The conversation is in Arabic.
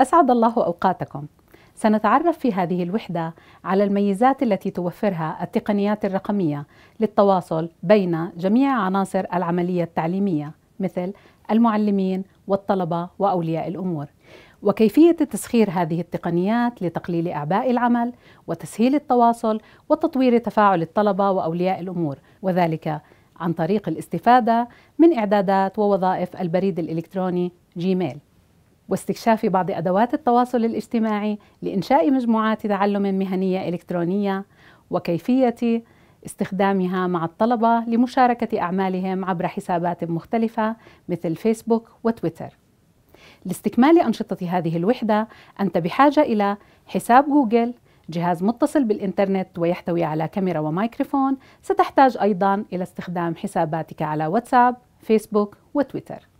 أسعد الله أوقاتكم. سنتعرف في هذه الوحدة على الميزات التي توفرها التقنيات الرقمية للتواصل بين جميع عناصر العملية التعليمية مثل المعلمين والطلبة وأولياء الأمور. وكيفية تسخير هذه التقنيات لتقليل أعباء العمل وتسهيل التواصل وتطوير تفاعل الطلبة وأولياء الأمور وذلك عن طريق الاستفادة من إعدادات ووظائف البريد الإلكتروني جيميل. واستكشاف بعض أدوات التواصل الاجتماعي لإنشاء مجموعات تعلم مهنية إلكترونية وكيفية استخدامها مع الطلبة لمشاركة أعمالهم عبر حسابات مختلفة مثل فيسبوك وتويتر. لاستكمال أنشطة هذه الوحدة أنت بحاجة إلى حساب جوجل جهاز متصل بالإنترنت ويحتوي على كاميرا ومايكروفون ستحتاج أيضا إلى استخدام حساباتك على واتساب فيسبوك وتويتر